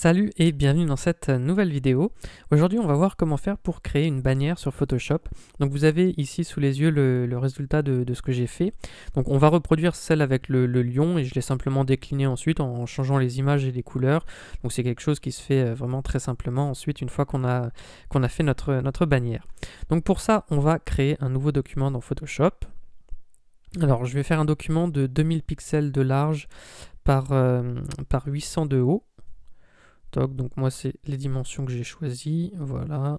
Salut et bienvenue dans cette nouvelle vidéo. Aujourd'hui on va voir comment faire pour créer une bannière sur Photoshop. Donc vous avez ici sous les yeux le, résultat de, ce que j'ai fait. Donc on va reproduire celle avec le, lion et je l'ai simplement décliné ensuite en changeant les images et les couleurs. Donc c'est quelque chose qui se fait euh, vraiment très simplement ensuite une fois qu'on a, a fait notre, notre bannière. Donc pour ça on va créer un nouveau document dans Photoshop. Alors je vais faire un document de 2000 pixels de large par, euh, par 800 de haut donc moi c'est les dimensions que j'ai choisies, voilà.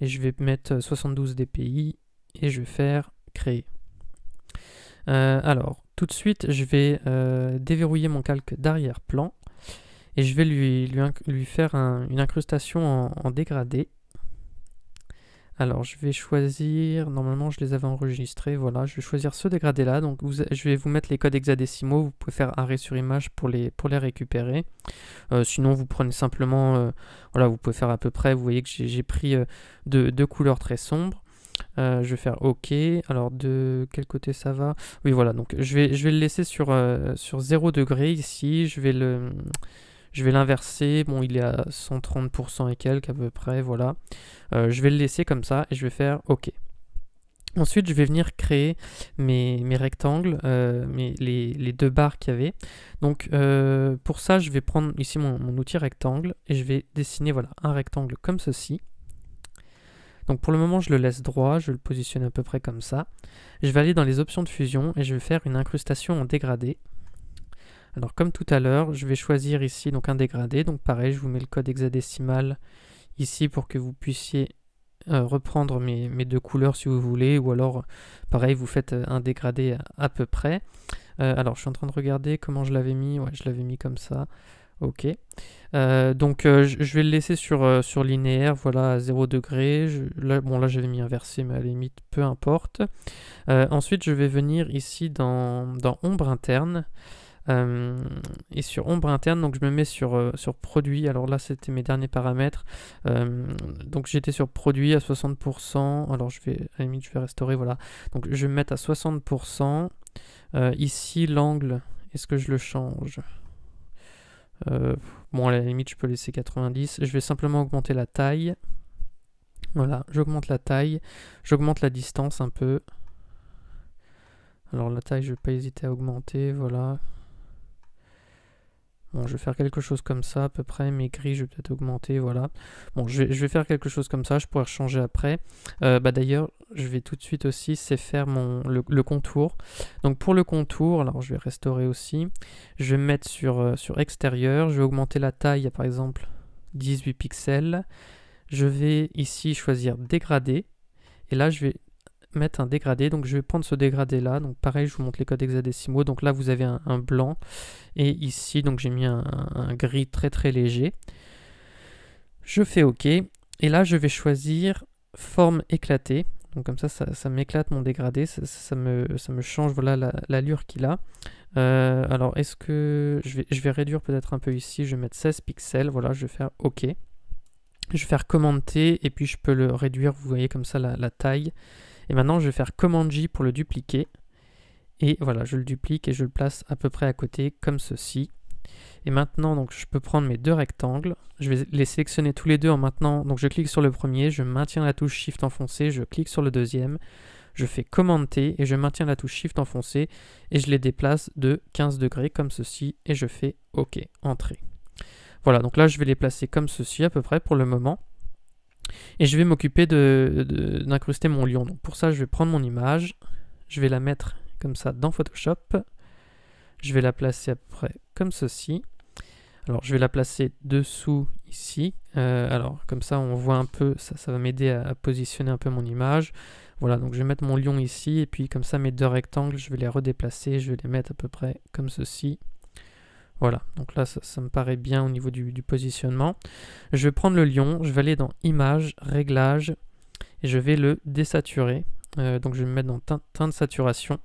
Et je vais mettre 72 dpi et je vais faire créer. Euh, alors, tout de suite, je vais euh, déverrouiller mon calque d'arrière-plan et je vais lui, lui, faire une incrustation en dégradé alors, je vais choisir. Normalement, je les avais enregistrés. Voilà, je vais choisir ce dégradé-là. Donc, je vais vous mettre les codes hexadécimaux. Vous pouvez faire arrêt sur image pour les, pour les récupérer. Euh, sinon, vous prenez simplement. Euh, voilà, vous pouvez faire à peu près. Vous voyez que j'ai pris euh, deux, couleurs très sombres. je vais faire OK. Alors, de quel côté ça va Oui, voilà. Donc, je vais, je vais le laisser sur, sur 0 degré ici. Je vais le. Je vais l'inverser. Bon, il est à 130% et quelques à peu près. Voilà. Euh, je vais le laisser comme ça et je vais faire OK. Ensuite, je vais venir créer mes, mes rectangles, euh, les, deux barres qu'il y avait. Donc, euh, pour ça, je vais prendre ici mon, outil rectangle et je vais dessiner voilà, un rectangle comme ceci. Donc, pour le moment, je le laisse droit, je le positionne à peu près comme ça. Je vais aller dans les options de fusion et je vais faire une incrustation en dégradé. Alors comme tout à l'heure, je vais choisir ici donc un dégradé. Donc pareil, je vous mets le code hexadécimal ici pour que vous puissiez euh, reprendre mes, deux couleurs si vous voulez. Ou alors, pareil, vous faites euh, un dégradé à, peu près. Euh, alors je suis en train de regarder comment je l'avais mis. Ouais, je l'avais mis comme ça. Ok. donc je vais le laisser sur, sur linéaire, voilà, à 0 degré. bon, là j'avais mis inversé, mais à limite, peu importe. ensuite, je vais venir ici dans, dans ombre interne. Euh, et sur ombre interne, donc je me mets sur, euh, sur produit. Alors là, c'était mes derniers paramètres. Euh, donc j'étais sur produit à 60%. Alors je vais, à limite, je vais restaurer. Voilà. Donc je vais me mettre à 60%. ici, l'angle, est-ce que je le change Bon, à la limite, je peux laisser 90. Je vais simplement augmenter la taille. Voilà, j'augmente la taille, j'augmente la distance un peu. Alors la taille, je vais pas hésiter à augmenter, voilà je vais faire quelque chose comme ça à peu près. Mes gris, je vais peut-être augmenter. Voilà. Bon, je vais, faire quelque chose comme ça. Je pourrais changer après. Euh, bah, d'ailleurs, je vais tout de suite aussi, c'est faire le, contour. Donc pour le contour, alors je vais restaurer aussi. Je vais mettre sur, euh, sur extérieur. Je vais augmenter la taille à par exemple 18 pixels. Je vais ici choisir dégrader, Et là, je vais mettre un dégradé. Donc je vais prendre ce dégradé là. Donc pareil, je vous montre les codes hexadécimaux. Donc là, vous avez un, blanc. Et ici, donc j'ai mis un, gris très très léger. Je fais OK. Et là, je vais choisir forme éclatée. Donc comme ça, ça, m'éclate mon dégradé, ça, me, ça me change voilà l'allure qu'il a. Euh, alors est-ce que je vais, je vais réduire peut-être un peu ici, je vais mettre 16 pixels, voilà, je vais faire OK. Je vais faire commenter et puis je peux le réduire, vous voyez comme ça la taille. Et maintenant, je vais faire commande J pour le dupliquer. Et voilà, je le duplique et je le place à peu près à côté, comme ceci. Et maintenant, donc, je peux prendre mes deux rectangles. Je vais les sélectionner tous les deux en maintenant. Donc, je clique sur le premier, je maintiens la touche Shift enfoncée, je clique sur le deuxième, je fais Command T et je maintiens la touche Shift enfoncée et je les déplace de 15 degrés comme ceci et je fais OK, Entrée. Voilà, donc là, je vais les placer comme ceci à peu près pour le moment. Et je vais m'occuper d'incruster de, d'incruster mon lion. pour ça, je vais prendre mon image, je vais la mettre comme ça dans Photoshop. Je vais la placer après comme ceci. Alors je vais la placer dessous ici. Euh, alors comme ça on voit un peu, ça, ça va m'aider à, positionner un peu mon image. Voilà, donc je vais mettre mon lion ici et puis comme ça mes deux rectangles, je vais les redéplacer, je vais les mettre à peu près comme ceci. Voilà, donc là ça, me paraît bien au niveau du, positionnement. Je vais prendre le lion, je vais aller dans Images, Réglages, et je vais le désaturer. Euh, donc je vais me mettre dans teint, de saturation.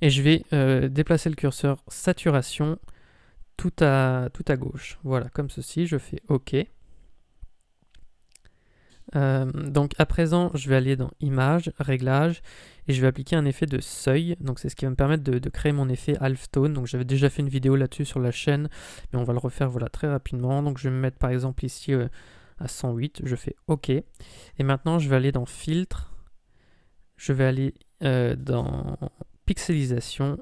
Et je vais euh, déplacer le curseur saturation tout à, tout à gauche. Voilà, comme ceci, je fais OK. Euh, donc à présent, je vais aller dans Images, Réglages, et je vais appliquer un effet de seuil. Donc c'est ce qui va me permettre de, créer mon effet halftone. Donc j'avais déjà fait une vidéo là-dessus sur la chaîne, mais on va le refaire voilà très rapidement. Donc je vais me mettre par exemple ici euh, à 108, je fais OK. Et maintenant je vais aller dans filtre, je vais aller euh, dans pixelisation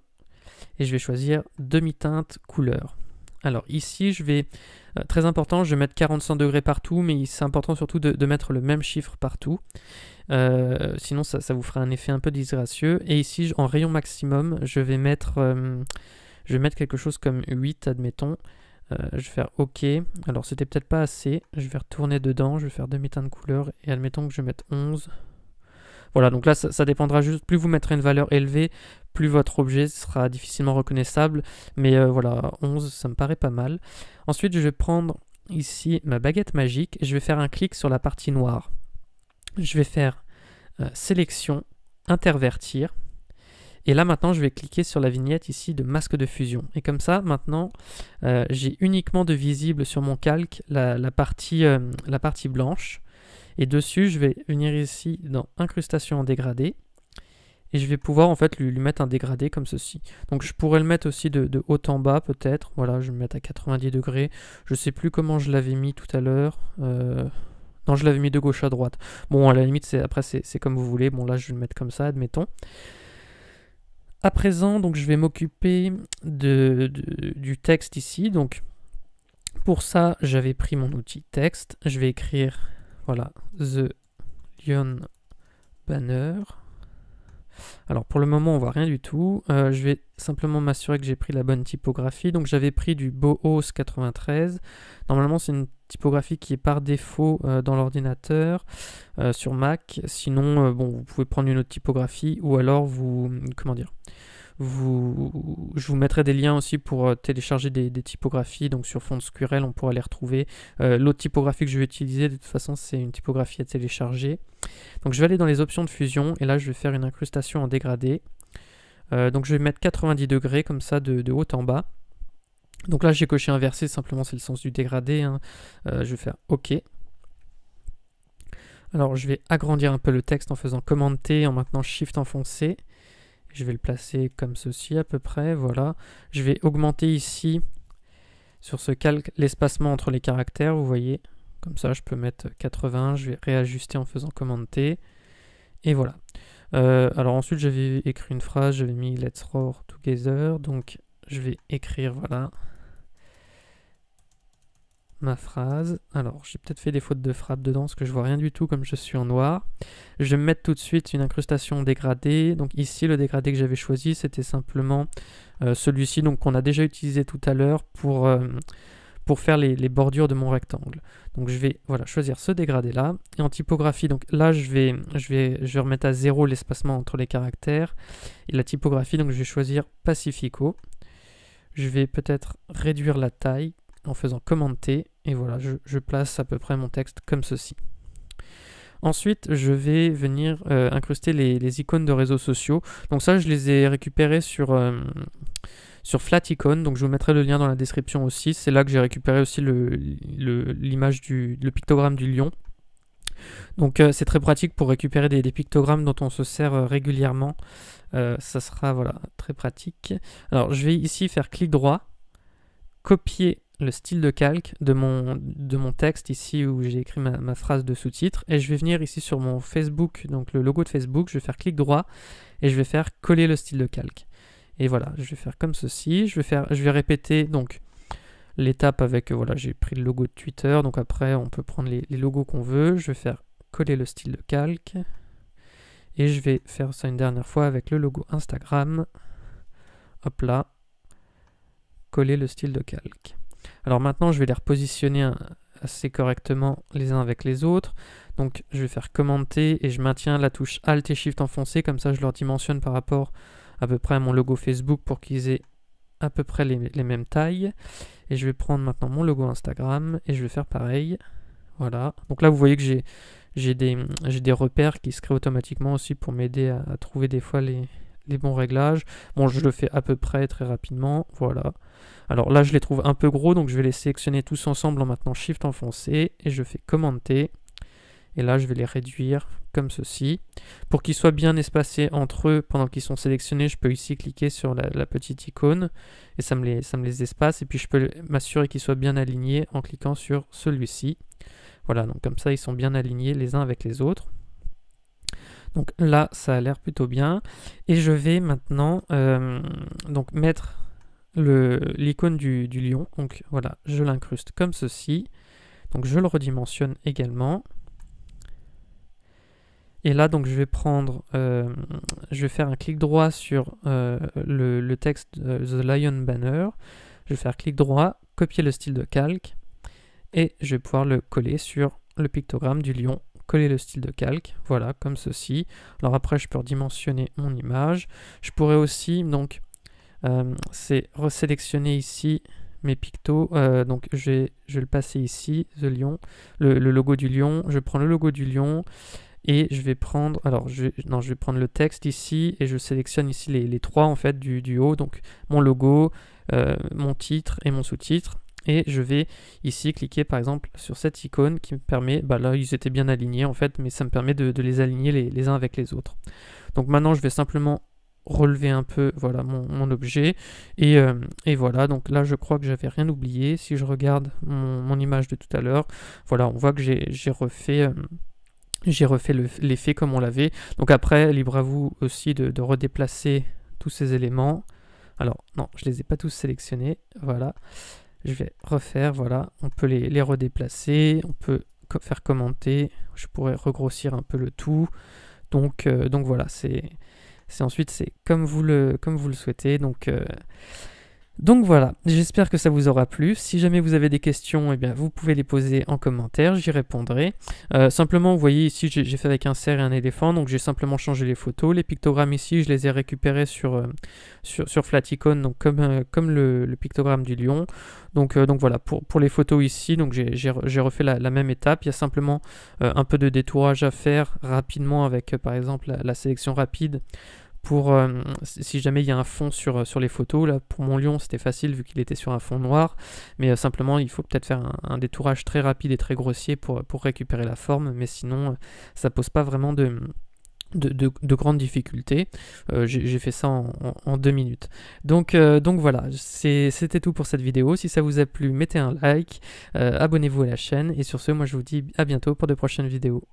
et je vais choisir demi-teinte couleur. Alors ici je vais euh, très important, je vais mettre 45 degrés partout, mais c'est important surtout de, mettre le même chiffre partout. Euh, sinon, ça, vous fera un effet un peu disgracieux. Et ici, en rayon maximum, je vais mettre, euh, je vais mettre quelque chose comme 8, admettons. je vais faire OK. Alors, c'était peut-être pas assez. Je vais retourner dedans. Je vais faire demi-teint de couleur. Et admettons que je mette 11. Voilà, donc là, ça, dépendra juste, plus vous mettrez une valeur élevée, plus votre objet sera difficilement reconnaissable. Mais euh, voilà, 11, ça me paraît pas mal. Ensuite, je vais prendre ici ma baguette magique. Je vais faire un clic sur la partie noire. Je vais faire euh, sélection, intervertir. Et là maintenant je vais cliquer sur la vignette ici de masque de fusion. Et comme ça maintenant euh, j'ai uniquement de visible sur mon calque la, partie, la partie blanche. Et dessus, je vais venir ici dans incrustation en dégradé. Et je vais pouvoir en fait lui, mettre un dégradé comme ceci. Donc je pourrais le mettre aussi de, haut en bas peut-être. Voilà, je vais me mettre à 90 degrés. Je sais plus comment je l'avais mis tout à l'heure. Euh, non, je l'avais mis de gauche à droite. Bon, à la limite, après c'est comme vous voulez. Bon, là je vais le mettre comme ça, admettons. À présent, donc je vais m'occuper du texte ici. Donc pour ça, j'avais pris mon outil texte. Je vais écrire voilà, The Lion Banner. Alors pour le moment on voit rien du tout. Euh, je vais simplement m'assurer que j'ai pris la bonne typographie. Donc j'avais pris du Boos 93. Normalement c'est une typographie qui est par défaut euh, dans l'ordinateur euh, sur Mac. Sinon bon vous pouvez prendre une autre typographie ou alors vous comment dire je vous mettrai des liens aussi pour euh, télécharger des, typographies. Donc sur SQL, on pourra les retrouver. Euh, l'autre typographie que je vais utiliser, de toute façon, c'est une typographie à télécharger. Donc je vais aller dans les options de fusion et là, je vais faire une incrustation en dégradé. Euh, donc je vais mettre 90 degrés comme ça de, haut en bas. Donc là, j'ai coché inversé, simplement c'est le sens du dégradé. Hein. je vais faire OK. Alors je vais agrandir un peu le texte en faisant Commande T, en maintenant Shift enfoncé. Je vais le placer comme ceci à peu près, voilà. Je vais augmenter ici, sur ce calque, l'espacement entre les caractères, vous voyez. Comme ça, je peux mettre 80, je vais réajuster en faisant commande T. Et voilà. Euh, alors ensuite, j'avais écrit une phrase, j'avais mis Let's roar together. Donc, je vais écrire, voilà, ma phrase. Alors, j'ai peut-être fait des fautes de frappe dedans parce que je vois rien du tout comme je suis en noir. Je vais mettre tout de suite une incrustation dégradée. Donc ici, le dégradé que j'avais choisi, c'était simplement euh, celui-ci donc qu'on a déjà utilisé tout à l'heure pour, euh, pour faire les, bordures de mon rectangle. Donc je vais voilà, choisir ce dégradé-là. Et en typographie, donc là, je vais, je vais, je vais remettre à zéro l'espacement entre les caractères. Et la typographie, donc je vais choisir Pacifico. Je vais peut-être réduire la taille en faisant commenter. Et voilà, je, place à peu près mon texte comme ceci. Ensuite, je vais venir euh, incruster les, icônes de réseaux sociaux. Donc ça, je les ai récupérés euh, sur, Flat sur Flaticon. Donc je vous mettrai le lien dans la description aussi. C'est là que j'ai récupéré aussi l'image le, l'image du pictogramme du lion. Donc euh, c'est très pratique pour récupérer des, pictogrammes dont on se sert régulièrement. ça sera voilà, très pratique. Alors je vais ici faire clic droit, copier le style de calque de mon, de mon texte ici où j'ai écrit ma, phrase de sous-titre et je vais venir ici sur mon Facebook, donc le logo de Facebook, je vais faire clic droit et je vais faire coller le style de calque. Et voilà, je vais faire comme ceci, je vais, faire, je vais répéter donc l'étape avec, euh, voilà, j'ai pris le logo de Twitter, donc après on peut prendre les, les logos qu'on veut, je vais faire coller le style de calque et je vais faire ça une dernière fois avec le logo Instagram. Hop là, coller le style de calque. Alors maintenant, je vais les repositionner hein, assez correctement les uns avec les autres. Donc je vais faire commenter et je maintiens la touche Alt et Shift enfoncée, comme ça je leur dimensionne par rapport à peu près à mon logo Facebook pour qu'ils aient à peu près les, mêmes tailles. Et je vais prendre maintenant mon logo Instagram et je vais faire pareil. Voilà. Donc là vous voyez que j'ai des, repères qui se créent automatiquement aussi pour m'aider à trouver des fois les, les bons réglages. Bon, je le fais à peu près très rapidement. Voilà. Alors là, je les trouve un peu gros, donc je vais les sélectionner tous ensemble en maintenant Shift enfoncé et je fais commenter. Et là, je vais les réduire comme ceci. Pour qu'ils soient bien espacés entre eux pendant qu'ils sont sélectionnés, je peux ici cliquer sur la, petite icône et ça me, les, ça me les espace. Et puis, je peux m'assurer qu'ils soient bien alignés en cliquant sur celui-ci. Voilà, donc comme ça, ils sont bien alignés les uns avec les autres. Donc là, ça a l'air plutôt bien. Et je vais maintenant euh, donc mettre l'icône du, lion. Donc voilà, je l'incruste comme ceci. Donc je le redimensionne également. Et là, donc je vais prendre, euh, je vais faire un clic droit sur euh, le, le, texte The Lion Banner. Je vais faire clic droit, copier le style de calque. Et je vais pouvoir le coller sur le pictogramme du lion coller le style de calque, voilà, comme ceci. Alors après, je peux redimensionner mon image. Je pourrais aussi, donc, euh, c'est resélectionner ici mes pictos. Euh, donc, je vais, je le passer ici, le lion, le, logo du lion. Je prends le logo du lion et je vais prendre, alors, je, non, je vais prendre le texte ici et je sélectionne ici les, trois, en fait, du, du haut. Donc, mon logo, euh, mon titre et mon sous-titre. Et je vais ici cliquer par exemple sur cette icône qui me permet, bah là ils étaient bien alignés en fait, mais ça me permet de, les aligner les, uns avec les autres. Donc maintenant je vais simplement relever un peu voilà mon, objet euh, et, voilà donc là je crois que j'avais rien oublié si je regarde mon, image de tout à l'heure voilà on voit que j'ai refait j'ai refait euh, l'effet comme on l'avait donc après libre à vous aussi de, de redéplacer tous ces éléments alors non je les ai pas tous sélectionnés voilà je vais refaire, voilà, on peut les, les redéplacer, on peut faire commenter, je pourrais regrossir un peu le tout. Donc, euh, donc voilà, c'est ensuite c'est comme, vous le, comme vous le souhaitez. Donc euh, donc voilà, j'espère que ça vous aura plu. Si jamais vous avez des questions, eh bien, vous pouvez les poser en commentaire, j'y répondrai. Euh, simplement, vous voyez ici, j'ai fait avec un cerf et un éléphant, donc j'ai simplement changé les photos. Les pictogrammes ici, je les ai récupérés sur, euh, sur, Flaticon, donc comme, euh, comme le, pictogramme du lion. Donc, donc voilà, pour, pour les photos ici, j'ai refait la, même étape. Il y a simplement un peu de détourage à faire rapidement avec, par exemple, la sélection rapide pour euh, si jamais il y a un fond sur, euh, sur les photos, là pour mon lion c'était facile vu qu'il était sur un fond noir, mais euh, simplement il faut peut-être faire un, détourage très rapide et très grossier pour, pour récupérer la forme, mais sinon ça pose pas vraiment de, de, grandes difficultés. J'ai fait ça en, deux minutes. Donc, donc voilà, c'était tout pour cette vidéo. Si ça vous a plu, mettez un like, abonnez-vous à la chaîne. Et sur ce, moi je vous dis à bientôt pour de prochaines vidéos.